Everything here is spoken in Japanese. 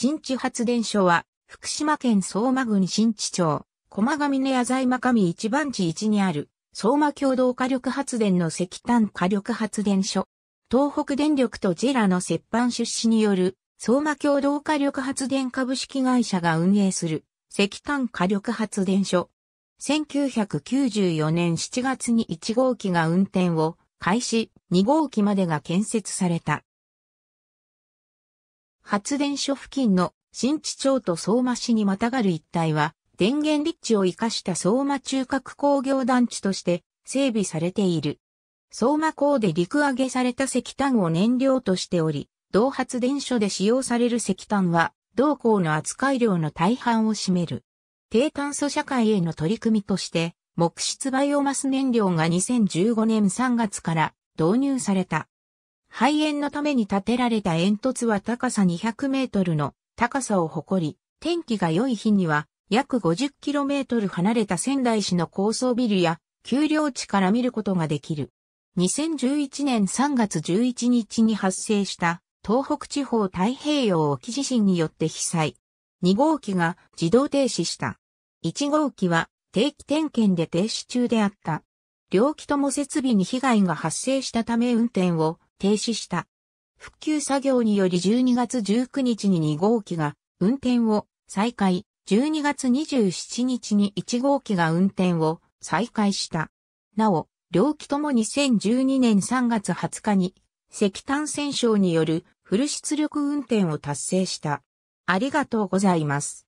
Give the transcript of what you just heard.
新地発電所は、福島県相馬郡新地町、駒ヶ峰浅間上一番地1にある、相馬共同火力発電の石炭火力発電所。東北電力とジェラの折半出資による、相馬共同火力発電株式会社が運営する、石炭火力発電所。1994年7月に1号機が運転を開始、2号機までが建設された。発電所付近の新地町と相馬市にまたがる一帯は、電源立地を活かした相馬中核工業団地として整備されている。相馬港で陸揚げされた石炭を燃料としており、同発電所で使用される石炭は、同港の扱い量の大半を占める。低炭素社会への取り組みとして、木質バイオマス燃料が2015年3月から導入された。肺炎のために建てられた煙突は高さ200メートルの高さを誇り、天気が良い日には約5 0トル離れた仙台市の高層ビルや丘陵地から見ることができる。2011年3月11日に発生した東北地方太平洋沖地震によって被災。2号機が自動停止した。1号機は定期点検で停止中であった。両機とも設備に被害が発生したため運転を停止した。復旧作業により12月19日に2号機が運転を再開、12月27日に1号機が運転を再開した。なお、両機とも2012年3月20日に石炭戦争によるフル出力運転を達成した。ありがとうございます。